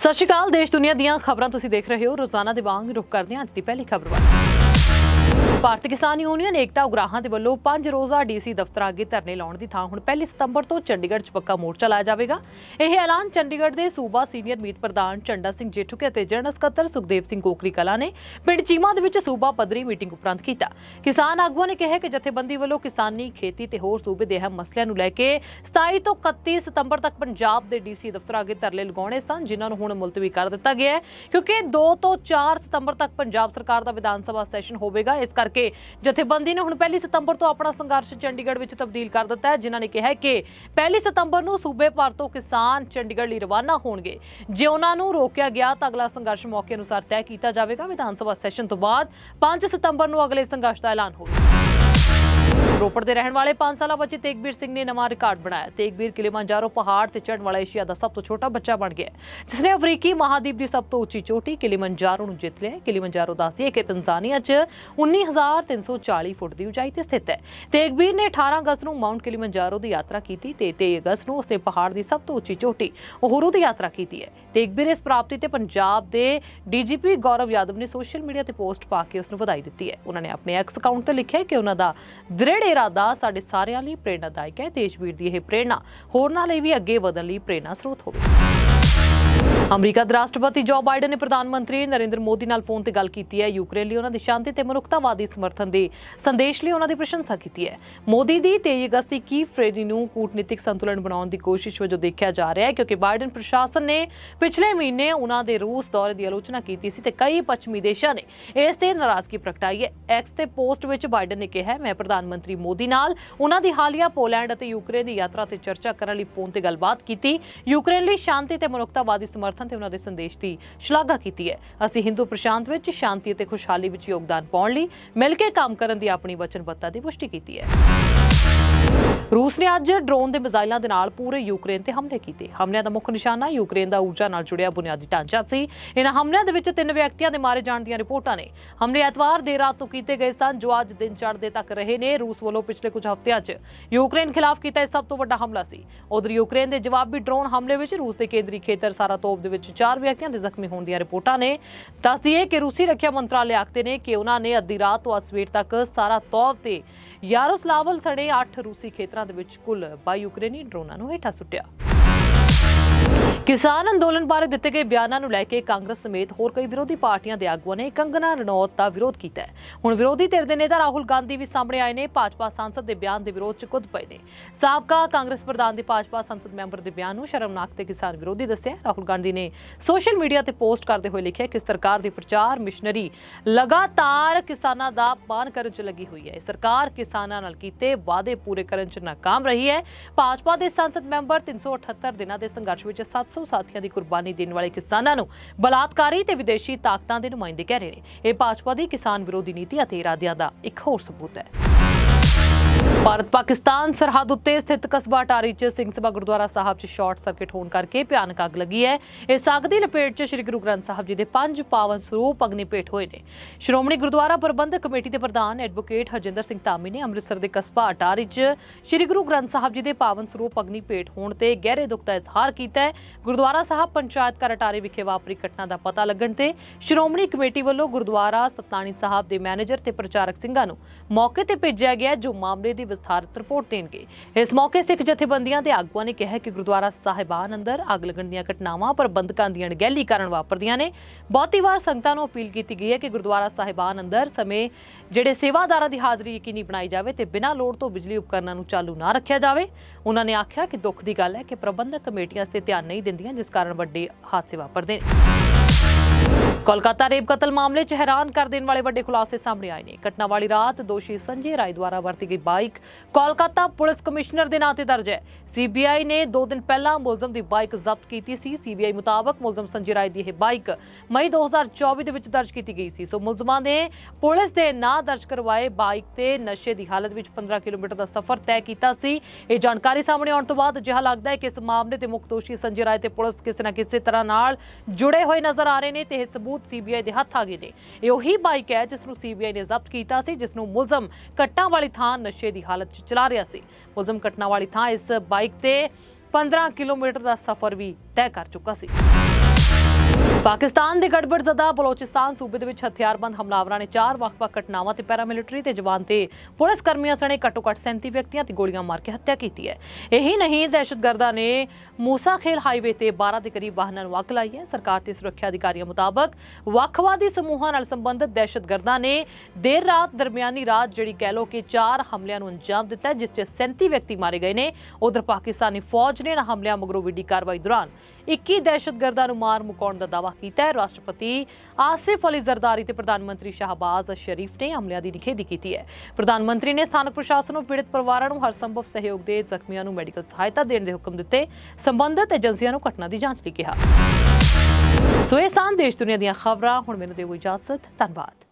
ਸਤਿ ਸ਼੍ਰੀ ਅਕਾਲ ਦੇਸ਼ ਦੁਨੀਆ ਦੀਆਂ ਖਬਰਾਂ ਤੁਸੀਂ ਦੇਖ ਰਹੇ ਹੋ ਰੋਜ਼ਾਨਾ ਦੇ ਵਾਂਗ ਰੁਕ ਕਰਦੇ ਹਾਂ ਅੱਜ ਦੀ ਪਹਿਲੀ ਖਬਰ ਵੱਲ ਭਾਰਤ ਕਿਸਾਨ ਯੂਨੀਅਨ ਏਕਤਾ ਉਗਰਾਹਾਂ ਦੇ ਵੱਲੋਂ 5 ਰੋਜ਼ਾ ਡੀਸੀ ਦਫ਼ਤਰ ਅੱਗੇ ਧਰਨੇ ਲਾਉਣ ਦੀ ਥਾਂ ਹੁਣ 1 ਸਤੰਬਰ ਤੋਂ ਚੰਡੀਗੜ੍ਹ 'ਚ ਪੱਕਾ ਮੋਰਚਾ ਲਾਇਆ ਜਾਵੇਗਾ ਇਹ ਐਲਾਨ ਚੰਡੀਗੜ੍ਹ ਦੇ ਸੂਬਾ ਸੀਨੀਅਰ ਮੀਤ ਪ੍ਰਧਾਨ ਚੰਡਾ ਸਿੰਘ ਜੇਠੂਕੇ ਅਤੇ ਜਨਰਲ ਸਕੱਤਰ ਸੁਖਦੇਵ ਸਿੰਘ ਕੋਕਰੀ ਕਲਾ ਨੇ ਪਿੰਡ ਚੀਮਾ ਦੇ ਵਿੱਚ ਸੂਬਾ ਪੱਧਰੀ ਮੀਟਿੰਗ ਉਪਰੰਤ ਕੀਤਾ ਕਿਸਾਨ ਆਗੂਆਂ ਨੇ ਕਿਹਾ ਕਿ ਜਥੇਬੰਦੀ ਵੱਲੋਂ ਕਿਸਾਨੀ ਖੇਤੀ ਤੇ ਹੋਰ ਸੂਬੇ ਦੇ ਹਮ ਮਸਲਿਆਂ ਨੂੰ ਲੈ ਕੇ 27 ਤੋਂ 31 ਸਤੰਬਰ ਤੱਕ ਪੰਜਾਬ ਦੇ ਡੀਸੀ ਦਫ਼ਤਰ ਅੱਗੇ ਧਰਨੇ ਲਗਾਉਣੇ ਸਨ ਜਿਨ੍ਹਾਂ ਨੂੰ ਹੁਣ ਮੁਲਤਵੀ ਕਰ ਦਿੱਤਾ ਗਿਆ ਹੈ ਕਿਉਂਕਿ 2 ਤੋਂ 4 ਸਤੰਬਰ ਤੱਕ ਪੰਜਾਬ ਸਰਕਾਰ ਦਾ ਵਿਧਾਨ ਸਭਾ ਸੈਸ਼ਨ ਹੋਵੇਗਾ ਇਸ ਕਰਕੇ ਕਰਕੇ ਜਥੇਬੰਦੀ ਨੇ ਹੁਣ 1 ਸਤੰਬਰ ਤੋਂ ਆਪਣਾ ਸੰਘਰਸ਼ ਚੰਡੀਗੜ੍ਹ ਵਿੱਚ ਤਬਦੀਲ ਕਰ ਦਿੱਤਾ ਹੈ ਜਿਨ੍ਹਾਂ ਨੇ ਕਿਹਾ ਹੈ ਕਿ 1 ਸਤੰਬਰ ਨੂੰ ਸੂਬੇ ਭਰ ਤੋਂ ਕਿਸਾਨ ਚੰਡੀਗੜ੍ਹ ਲਈ ਰਵਾਨਾ ਹੋਣਗੇ ਜੇ ਉਹਨਾਂ ਨੂੰ ਰੋਕਿਆ ਗਿਆ ਤਾਂ ਅਗਲਾ ਸੰਘਰਸ਼ ਮੌਕੇ ਅਨੁਸਾਰ ਤੈਅ ਕੀਤਾ ਜਾਵੇਗਾ ਵਿਧਾਨ ਸਭਾ ਸੈਸ਼ਨ ਤੋਂ ਬਾਅਦ 5 ਸਤੰਬਰ ਨੂੰ ਅਗਲੇ ਸੰਘਰਸ਼ ਦਾ ਐਲਾਨ ਹੋਵੇਗਾ ਰੋਪੜ ਦੇ ਰਹਿਣ ਵਾਲੇ 5 ਸਾਲਾ ਬੱਚੇ ਤੇਗਬੀਰ ਸਿੰਘ ਨੇ ਨਵਾਂ ਰਿਕਾਰਡ ਬਣਾਇਆ ਤੇਗਵੀਰ ਕਿਲੀਮਾਂਜਾਰੋ ਪਹਾੜ ਤੇ ਚੜ੍ਹਨ ਵਾਲਾ ਏਸ਼ੀਆ ਦਾ ਸਭ ਤੋਂ ਛੋਟਾ ਬੱਚਾ ਬਣ ਗਿਆ ਜਿਸ ਨੇ ਅਫਰੀਕੀ ਮਹਾਦੀਪ ਦੀ ਸਭ ਤੋਂ ਉੱਚੀ ਚੋਟੀ ਕਿਲੀਮਾਂਜਾਰੋ ਨੂੰ ਜਿੱਤ ਲਿਆ ਕਿਲੀਮਾਂਜਾਰੋ ਦੱਸਦੀ ਹੈ ਕਿ ਤਨਜ਼ਾਨੀਆ 'ਚ 19340 ਫੁੱਟ ਦੀ ਉਚਾਈ ਤੇ ਸਥਿਤ ਹੈ ਤੇਗਬੀਰ ਨੇ 18 ਅਗਸਤ ਨੂੰ ਮਾਉਂਟ ਕਿਲੀਮਾਂਜਾਰੋ ਦੀ ਯਾਤਰਾ ਕੀਤੀ ਤੇ 23 ਅਗਸਤ ਨੂੰ ਉਸਨੇ ਪਹਾੜ ਦੀ ਸਭ ਤੋਂ ਉੱਚੀ ਚੋਟੀ ਉਹਰੂ ਦੀ ਯਾਤਰਾ ਕੀਤੀ ਹੈ ਤੇਗਬੀਰ ਇਸ ਪ੍ਰਾਪਤੀ ਤੇ ਪੰਜਾਬ ਦੇ ਡੀਜੀਪੀ ਗੌਰਵ ਯਾਦਵ ਨੇ ਸੋਸ਼ਲ ਮੀਡੀਆ ਤੇ ਪੋਸਟ ਪਾ ਕੇ ਉਸ ਨੂੰ ਵਧਾਈ ਦਿੱਤੀ ਹੈ ਉਹਨਾਂ ਨੇ ਆਪਣੇ ਐਕਸ ਅਕਾਊਂਟ ਤੇ ਲਿਖਿਆ ਕਿ ਉਹਨਾਂ ਦਾ ਦ੍ਰਿੜ ਇਰਾਦਾ ਸਾਡੇ ਸਾਰਿਆਂ ਲਈ ਪ੍ਰੇਰਣਾਦਾਇਕ ਹੈ ਦੇਸ਼ਵੀਰ ਦੀ ਇਹ ਪ੍ਰੇਰਣਾ ਹੋਰਨਾਂ ਲਈ ਵੀ ਅੱਗੇ ਵਧਣ ਲਈ ਪ੍ਰੇਰਣਾ ਸਰੋਤ ਹੋਵੇ ਅਮਰੀਕਾ ਦੇ ਰਾਸ਼ਟਰਪਤੀ ਜੋ ਬਾਈਡਨ ਨੇ ਪ੍ਰਧਾਨ ਮੰਤਰੀ ਨਰਿੰਦਰ ਮੋਦੀ ਨਾਲ ਫੋਨ ਤੇ ਗੱਲ ਕੀਤੀ ਹੈ ਯੂਕਰੇਨ ਲਈ ਉਹਨਾਂ ਦੀ ਸ਼ਾਂਤੀ ਤੇ ਮਨੁੱਖਤਾਵਾਦੀ ਸਮਰਥਨ ਦੇ ਸੰਦੇਸ਼ ਲਈ ਉਹਨਾਂ ਦੀ ਪ੍ਰਸ਼ੰਸਾ ਕੀਤੀ ਹੈ ਮੋਦੀ ਦੀ 23 ਅਗਸਤ ਦੀ ਕੀ ਫ੍ਰੇਰੀ ਨੂੰ ਕੂਟਨੀਤਿਕ ਸੰਤੁਲਨ ਬਣਾਉਣ ਦੀ ਕੋਸ਼ਿਸ਼ ਵਜੋਂ ਦੇਖਿਆ ਜਾ ਰਿਹਾ ਹੈ ਕਿਉਂਕਿ ਬਾਈਡਨ ਪ੍ਰਸ਼ਾਸਨ ਨੇ ਪਿਛਲੇ ਮਹੀਨੇ ਉਹਨਾਂ ਦੇ ਰੂਸ ਦੌਰੇ ਦੀ ਆਲੋਚਨਾ ਕੀਤੀ ਸੀ ਤੇ ਕਈ ਪੱਛਮੀ ਦੇਸ਼ਾਂ ਨੇ ਇਸ ਤੇ ਨਾਰਾਜ਼ਗੀ ਪ੍ਰਗਟਾਈ ਹੈ ਐਕਸ ਤੇ ਪੋਸਟ ਵਿੱਚ ਬਾਈਡਨ ਨੇ ਕਿਹਾ ਮੈਂ ਪ੍ਰਧਾਨ ਮੰਤਰੀ ਮੋਦੀ ਨਾਲ ਉਹਨਾਂ ਦੀ ਹਾਲੀਆ ਪੋਲੈਂਡ ਅਤੇ ਯੂਕਰੇਨ ਦੀ ਯਾਤਰਾ ਤੇ ਚਰਚਾ ਕਰਨ ਲਈ ਫੋਨ ਤੇ ਗੱਲਬਾਤ ਕੀਤੀ ਯੂਕਰੇਨ ਲਈ ਸ਼ਾਂਤੀ ਤੇ ਮਨੁੱਖਤਾਵਾਦੀ ਸਮਰਥਨ ਤੇ ਉਹਨਾਂ ਦੇ ਸੰਦੇਸ਼ ਦੀ ਸ਼ਲਾਘਾ ਕੀਤੀ ਹੈ ਅਸੀਂ ਹਿੰਦੂ ਪ੍ਰਸ਼ਾਂਤ ਵਿੱਚ ਸ਼ਾਂਤੀ ਅਤੇ ਖੁਸ਼ਹਾਲੀ ਵਿੱਚ ਯੋਗਦਾਨ ਪਾਉਣ ਲਈ ਮਿਲ ਕੇ ਕੰਮ ਕਰਨ ਦੀ ਆਪਣੀ ਵਚਨਬੱਧਤਾ ਦੀ ਪੁਸ਼ਟੀ ਕੀਤੀ ਹੈ ਰੂਸ ਨੇ ਅੱਜ ਡਰੋਨ ਦੇ ਮਿਜ਼ਾਈਲਾਂ ਦੇ ਨਾਲ ਪੂਰੇ ਯੂਕਰੇਨ ਤੇ ਹਮਲੇ ਕੀਤੇ ਹਮਲਿਆਂ ਦਾ ਮੁੱਖ ਨਿਸ਼ਾਨਾ ਯੂਕਰੇਨ ਦਾ ਊਰਜਾ ਨਾਲ ਜੁੜਿਆ ਬੁਨਿਆਦੀ ਢਾਂਚਾ ਸੀ ਇਹਨਾਂ ਹਮਲਿਆਂ ਦੇ ਵਿੱਚ ਤਿੰਨ ਵਿਅਕਤੀਆਂ ਦੇ ਮਾਰੇ ਜਾਣ ਦੀਆਂ ਰਿਪੋਰਟਾਂ ਨੇ ਹਮਲੇ ਐਤਵਾਰ ਦੇ ਰਾਤ ਤੋਂ ਕੀਤੇ ਗਏ ਸਨ ਜੋ ਅੱਜ ਦਿਨ ਚੜ੍ਹਦੇ ਤੱਕ ਰਹੇ ਨੇ ਰੂਸ ਵੱਲੋਂ ਪਿਛਲੇ ਕੁਝ ਹਫ਼ਤਿਆਂ 'ਚ ਯੂਕਰੇਨ ਖਿਲਾਫ ਕੀਤਾ ਇਹ ਸਭ ਤੋਂ ਵੱਡਾ ਹਮਲਾ ਸੀ ਉਧਰ ਯੂਕਰੇਨ ਦੇ ਜਵਾਬੀ ਡਰੋਨ ਹਮਲੇ ਵਿੱਚ ਰੂਸ ਦੇ ਕੇਂਦਰੀ ਖੇਤਰ ਸਾਰਾਤੋਵ ਦੇ ਵਿੱਚ ਚਾਰ ਵਿਅਕਤੀਆਂ ਦੇ ਜ਼ਖਮੀ ਹੋਣ ਦੀਆਂ ਰਿਪੋਰਟਾਂ ਨੇ ਦੱਸ ਦਈਏ ਕਿ ਰੂਸੀ ਰੱਖਿਆ ਮੰਤਰਾਲੇ ਆਖਦੇ ਨੇ ਕਿ ਉਹਨਾਂ ਨੇ ਅੱਧੀ ਰਾਤ ਤੋਂ ਅਸਵੇਰ ਤੱਕ ਸਾਰਾਤੋਵ ਤੇ ਯਾਰੋਸਲਾਵਲ ਸੜੇ 8 ਰੂਸੀ ਖੇਤਰ ਖੇਤਰਾਂ ਦੇ ਵਿੱਚ ਕੁੱਲ 22 ਯੂਕਰੇਨੀ ਡਰੋਨਾਂ ਨੂੰ ਹੇਠਾਂ ਸੁੱਟਿਆ ਕਿਸਾਨ ਅੰਦੋਲਨ ਬਾਰੇ ਦਿੱਤੇ ਗਏ ਬਿਆਨਾਂ ਨੂੰ ਲੈ ਕੇ ਕਾਂਗਰਸ ਸਮੇਤ ਹੋਰ ਕਈ ਵਿਰੋਧੀ ਪਾਰਟੀਆਂ ਦੇ ਆਗੂਆਂ ਨੇ ਕੰਗਨਾ ਰਣੌਤ ਦਾ ਵਿਰੋਧ ਕੀਤਾ ਹੈ ਹੁਣ ਵਿਰੋਧੀ ਧਿਰ ਦੇ ਨੇਤਾ ਰਾਹੁਲ ਗਾਂਧੀ ਵੀ ਸਾਹਮਣੇ ਆਏ ਨੇ ਭਾਜਪਾ ਸੰਸਦ ਦੇ ਬਿਆਨ ਦੇ ਵਿਰੋਧ 'ਚ ਕੁੱਦ ਪਏ ਨੇ ਸਾਬਕਾ ਕਾਂਗਰਸ ਪ੍ਰਧਾਨ ਦੇ ਭਾਜਪਾ ਸੰਸਦ ਮੈਂਬਰ ਦੇ ਬਿਆਨ ਨੂੰ ਸ਼ਰਮਨਾਕ ਤੇ ਕਿਸਾਨ ਵਿਰੋਧੀ ਦੱਸਿਆ ਰਾਹੁਲ ਗਾਂਧੀ ਨੇ ਸੋਸ਼ਲ ਮੀਡੀਆ ਤੇ ਪੋਸਟ ਕਰਦੇ ਹੋਏ ਲਿਖਿਆ ਕਿ ਸਰਕਾਰ ਦੀ ਪ੍ਰਚਾਰ ਮਿਸ਼ਨਰੀ ਲਗਾਤਾਰ ਕਿਸਾਨਾਂ ਦਾ ਪਾਨ ਕਰਨ 'ਚ ਲੱਗੀ ਹੋਈ ਹੈ ਸਰਕਾਰ ਕਿਸਾਨਾਂ ਨਾਲ ਕੀਤੇ ਵਾਅਦੇ ਪੂਰੇ ਕਰਨ 'ਚ ਨਾਕਾਮ ਰਹੀ ਹੈ ਭਾਜਪਾ ਦੇ ਸੰਸਦ ਮੈਂਬਰ 378 ਦਿਨਾਂ ਦੇ ਸੰਘਰਸ਼ ਵਿੱਚ 700 500 ਸਾਥੀਆਂ ਦੀ ਕੁਰਬਾਨੀ ਦੇਣ ਵਾਲੇ ਕਿਸਾਨਾਂ ਨੂੰ ਬਲਾਤਕਾਰੀ ਤੇ ਵਿਦੇਸ਼ੀ ਤਾਕਤਾਂ ਦੇ ਨੁਮਾਇੰਦੇ ਕਹਿ ਰਹੇ ਨੇ ਇਹ ਭਾਜਪਾ ਦੀ ਕਿਸਾਨ ਵਿਰੋਧੀ ਨੀਤੀ ਅਤੇ ਇਰਾਦਿਆਂ ਦਾ ਇੱਕ ਹੋਰ ਸਬੂਤ ਹੈ ਭਾਰਤ ਪਾਕਿਸਤਾਨ ਸਰਹੱਦ ਉੱਤੇ ਸਥਿਤ ਕਸਬਾ ਟਾਰੀ 'ਚ ਸਿੰਘ ਸਭਾ ਗੁਰਦੁਆਰਾ ਸਾਹਿਬ 'ਚ ਸ਼ਾਰਟ ਸਰਕਟ ਹੋਣ ਕਰਕੇ ਭਿਆਨਕ ਅੱਗ ਲੱਗੀ ਹੈ ਇਸ ਅੱਗ ਦੀ ਲਪੇਟ 'ਚ ਸ੍ਰੀ ਗੁਰੂ ਗ੍ਰੰਥ ਸਾਹਿਬ ਜੀ ਦੇ ਪੰਜ ਪਾਵਨ ਸਰੂਪ ਅਗਨੀ ਭੇਟ ਹੋਏ ਨੇ ਸ਼੍ਰੋਮਣੀ ਗੁਰਦੁਆਰਾ ਪ੍ਰਬੰਧਕ ਕਮੇਟੀ ਦੇ ਪ੍ਰਧਾਨ ਐਡਵੋਕੇਟ ਹਰਜਿੰਦਰ ਸਿੰਘ ਧਾਮੀ ਨੇ ਅੰਮ੍ਰਿਤਸਰ ਦੇ ਕਸਬਾ ਟਾਰੀ 'ਚ ਸ੍ਰੀ ਗੁਰੂ ਗ੍ਰੰਥ ਸਾਹਿਬ ਜੀ ਦੇ ਪਾਵਨ ਸਰੂਪ ਅਗਨੀ ਭੇਟ ਹੋਣ ਤੇ ਗਹਿਰੇ ਦੁੱਖ ਦਾ ਇਜ਼ਹਾਰ ਕੀਤਾ ਹੈ ਗੁਰਦੁਆਰਾ ਸਾਹਿਬ ਪੰਚਾਇਤ ਘਰ ਟਾਰੀ ਵਿਖੇ ਵਾਪਰੀ ਘਟਨਾ ਦਾ ਪਤਾ ਲੱਗਣ ਤੇ ਸ਼੍ਰੋਮਣੀ ਕਮੇਟੀ ਵੱਲੋਂ ਗੁਰਦੁਆਰਾ ਸਤਾਣੀ ਸਾਹਿਬ ਦੇ ਮੈਨੇਜਰ ਤੇ ਪ੍ਰਚਾਰਕ ਸਿੰਘਾਂ ਨੂੰ ਮੌਕੇ ਤੇ ਭੇਜਿਆ ਗਿਆ ਜੋ ਮਾਮਲੇ ਦੀ ਵਿਸਥਾਰਤ ਰਿਪੋਰਟ ਦੇਣਗੇ ਇਸ ਮੌਕੇ ਸਿੱਖ ਜਥੇਬੰਦੀਆਂ ਦੇ ਆਗੂਆਂ ਨੇ ਕਿਹਾ ਕਿ ਗੁਰਦੁਆਰਾ ਸਾਹਿਬਾਨ ਅੰਦਰ ਅੱਗ ਲੱਗਣ ਦੀਆਂ ਘਟਨਾਵਾਂ ਪ੍ਰਬੰਧਕਾਂ ਦੀ ਅਣਗਹਿਲੀ ਕਾਰਨ ਵਾਪਰਦੀਆਂ ਨੇ ਬਹੁਤੀ ਵਾਰ ਸੰਗਤਾਂ ਨੂੰ ਅਪੀਲ ਕੀਤੀ ਗਈ ਹੈ ਕਿ ਗੁਰਦੁਆਰਾ ਸਾਹਿਬਾਨ ਅੰਦਰ ਸਮੇਂ ਜਿਹੜੇ ਸੇਵਾਦਾਰਾਂ ਦੀ ਹਾਜ਼ਰੀ ਯਕੀਨੀ ਬਣਾਈ ਜਾਵੇ ਤੇ ਬਿਨਾਂ ਲੋੜ ਤੋਂ ਬਿਜਲੀ ਉਪਕਰਨਾਂ ਨੂੰ ਚਾਲੂ ਨਾ ਰੱਖਿਆ ਜਾਵੇ ਉਹਨਾਂ ਨੇ ਆਖਿਆ ਕਿ ਦੁੱਖ ਦੀ ਗੱਲ ਹੈ ਕਿ ਪ੍ਰਬੰਧਕ ਕਮੇਟੀਆਂ ਇਸ ਤੇ ਧਿਆਨ ਨਹੀਂ ਦਿੰਦੀਆਂ ਜਿਸ ਕਾਰਨ ਵੱਡੇ ਹਾਦਸੇ ਵਾਪਰਦੇ ਨੇ ਕੋਲਕਾਤਾ ਰੇਪ ਕਤਲ ਮਾਮਲੇ 'ਚ ਹੈਰਾਨ ਕਰ ਦੇਣ ਵਾਲੇ ਵੱਡੇ ਖੁਲਾਸੇ ਸਾਹਮਣੇ ਆਏ ਨੇ ਘਟਨਾ ਵਾਲੀ ਰਾਤ ਦੋਸ਼ੀ ਸੰਜੀ ਰਾਏ ਦੁਆਰਾ ਵਰਤੀ ਗਈ ਬਾਈਕ ਕੋਲਕਾਤਾ ਪੁਲਿਸ ਕਮਿਸ਼ਨਰ ਦੇ ਨਾਂ ਤੇ ਦਰਜ ਹੈ ਸੀਬੀਆਈ ਨੇ 2 ਦਿਨ ਪਹਿਲਾਂ ਮੁਲਜ਼ਮ ਦੀ ਬਾਈਕ ਜ਼ਬਤ ਕੀਤੀ ਸੀ ਸੀਬੀਆਈ ਮੁਤਾਬਕ ਮੁਲਜ਼ਮ ਸੰਜੀ ਰਾਏ ਦੀ ਇਹ ਬਾਈਕ ਮਈ 2024 ਦੇ ਵਿੱਚ ਦਰਜ ਕੀਤੀ ਗਈ ਸੀ ਸੋ ਮੁਲਜ਼ਮਾਂ ਨੇ ਪੁਲਿਸ ਦੇ ਨਾਂ ਦਰਜ ਕਰਵਾਏ ਬਾਈਕ ਤੇ ਨਸ਼ੇ ਦੀ ਹਾਲਤ ਵਿੱਚ 15 ਕਿਲੋਮੀਟਰ ਦਾ ਸਫ਼ਰ ਤੈਅ ਕੀਤਾ ਸੀ ਇਹ ਜਾਣਕਾਰੀ ਸਾਹਮਣੇ ਆਉਣ ਤੋਂ ਬਾਅਦ ਜਿਹਾ ਲੱਗਦਾ ਹੈ ਕਿ ਇਸ ਮਾਮਲੇ ਤੇ ਮੁੱਖ ਦੋਸ਼ੀ ਸੰਜੀ ਰਾਏ ਤੇ ਪੁਲਿਸ ਕਿਸੇ ਨਾ ਕਿਸੇ ਤਰ੍ਹਾਂ ਨਾਲ ਜੁੜੇ ਹੋਏ ਨਜ਼ਰ ਆ ਰਹੇ ਨੇ ਤੇ ਇਹ ਸਬੂਤ ਖੁਦ ਸੀਬੀਆਈ ਦੇ ਹੱਥ ਆ ਗਏ ਨੇ ਇਹ ਉਹੀ ਬਾਈਕ ਹੈ ਜਿਸ ਨੂੰ ਸੀਬੀਆਈ ਨੇ ਜ਼ਬਤ ਕੀਤਾ ਸੀ ਜਿਸ ਨੂੰ ਮੁਲਜ਼ਮ ਕਟਾਂ ਵਾਲੀ ਥਾਂ ਨਸ਼ੇ ਦੀ ਹਾਲਤ 'ਚ ਚਲਾ ਰਿਹਾ ਸੀ ਮੁਲਜ਼ਮ ਕਟਾਂ ਵਾਲੀ ਥਾਂ ਇਸ ਬਾਈਕ ਤੇ 15 ਕਿਲੋਮੀਟਰ ਦਾ ਸਫ਼ਰ ਵੀ ਤੈਅ ਕਰ ਚੁੱਕਾ ਸੀ ਪਾਕਿਸਤਾਨ ਦੇ ਗੜਬੜ ਜ਼ਦਾ ਬਲੋਚਿਸਤਾਨ ਸੂਬੇ ਦੇ ਵਿੱਚ ਹਥਿਆਰਬੰਦ ਹਮਲਾਵਰਾਂ ਨੇ ਚਾਰ ਵੱਖ-ਵੱਖ ਘਟਨਾਵਾਂ ਤੇ ਪੈਰਾਮਿਲਟਰੀ ਤੇ ਜਵਾਨ ਤੇ ਪੁਲਿਸ ਕਰਮੀਆਂ ਸਣੇ ਘੱਟੋ-ਘੱਟ 37 ਵਿਅਕਤੀਆਂ ਤੇ ਗੋਲੀਆਂ ਮਾਰ ਕੇ ਹੱਤਿਆ ਕੀਤੀ ਹੈ ਇਹੀ ਨਹੀਂ ਦਹਿਸ਼ਤਗਰਦਾਂ ਨੇ ਮੂਸਾਖੇਲ ਹਾਈਵੇ ਤੇ 12 ਦੇ ਕਰੀਬ ਵਾਹਨਾਂ ਨੂੰ ਅੱਗ ਲਾਈ ਹੈ ਸਰਕਾਰ ਤੇ ਸੁਰੱਖਿਆ ਅਧਿਕਾਰੀਆਂ ਮੁਤਾਬਕ ਵੱਖਵਾਦੀ ਸਮੂਹਾਂ ਨਾਲ ਸੰਬੰਧਿਤ ਦਹਿਸ਼ਤਗਰਦਾਂ ਨੇ ਦੇਰ ਰਾਤ ਦਰਮਿਆਨੀ ਰਾਤ ਜਿਹੜੀ ਕਹਿ ਲੋ ਕਿ ਚਾਰ ਹਮਲਿਆਂ ਨੂੰ ਅੰਜਾਮ ਦਿੱਤਾ ਜਿਸ 'ਚ 37 ਵਿਅਕਤੀ ਮਾਰੇ ਗਏ ਨੇ ਉਧਰ ਪਾਕਿਸਤਾਨੀ ਫੌਜ ਨੇ ਹਮਲਿਆਂ ਮਗਰੋਂ ਵਿੱਢੀ ਕਾਰਵਾਈ ਦੌਰਾਨ 21 ਦਹਿਸ਼ਤਗਰਦਾਂ ਨੂੰ ਮਾਰ ਮੁਕਾਉਣ ਦਾ ਦਾਵਾ ਕੀਤਾ ਹੈ ਰਾਸ਼ਟਰਪਤੀ ਆਸਿਫ ਅਲੀ ਜ਼ਰਦਾਰੀ ਤੇ ਪ੍ਰਧਾਨ ਮੰਤਰੀ ਸ਼ਾਹਬਾਜ਼ ਸ਼ਰੀਫ ਨੇ ਹਮਲਿਆਂ ਦੀ ਨਿਖੇਧੀ ਕੀਤੀ ਹੈ ਪ੍ਰਧਾਨ ਮੰਤਰੀ ਨੇ ਸਥਾਨਕ ਪ੍ਰਸ਼ਾਸਨ ਨੂੰ ਪੀੜਤ ਪਰਿਵਾਰਾਂ ਨੂੰ ਹਰ ਸੰਭਵ ਸਹਿਯੋਗ ਦੇ ਜ਼ਖਮੀਆਂ ਨੂੰ ਮੈਡੀਕਲ ਸਹਾਇਤਾ ਦੇਣ ਦੇ ਹੁਕਮ ਦਿੱਤੇ ਸੰਬੰਧਿਤ ਏਜੰਸੀਆਂ ਨੂੰ ਘਟਨਾ ਦੀ ਜਾਂਚ ਲਈ ਕਿਹਾ ਸੋ ਇਹ ਸੰਦੇਸ਼ ਦੇਸ਼ ਦੁਨੀਆ ਦੀਆਂ ਖਬਰਾਂ ਹੁਣ ਮੈਨੂੰ ਦੇਵੋ ਇਜਾਜ਼ਤ ਧੰਨਵਾਦ